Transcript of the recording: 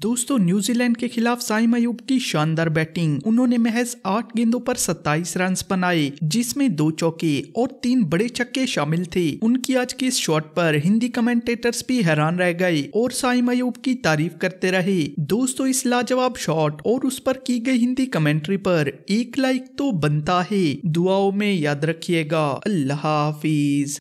दोस्तों न्यूजीलैंड के खिलाफ साइम मयूब की शानदार बैटिंग उन्होंने महज आठ गेंदों पर 27 रन बनाए जिसमें दो चौके और तीन बड़े छक्के शामिल थे उनकी आज की इस शॉट पर हिंदी कमेंटेटर्स भी हैरान रह गए और साई मयूब की तारीफ करते रहे दोस्तों इस लाजवाब शॉट और उस पर की गई हिंदी कमेंट्री पर एक लाइक तो बनता है दुआओं में याद रखिएगा अल्लाह हाफिज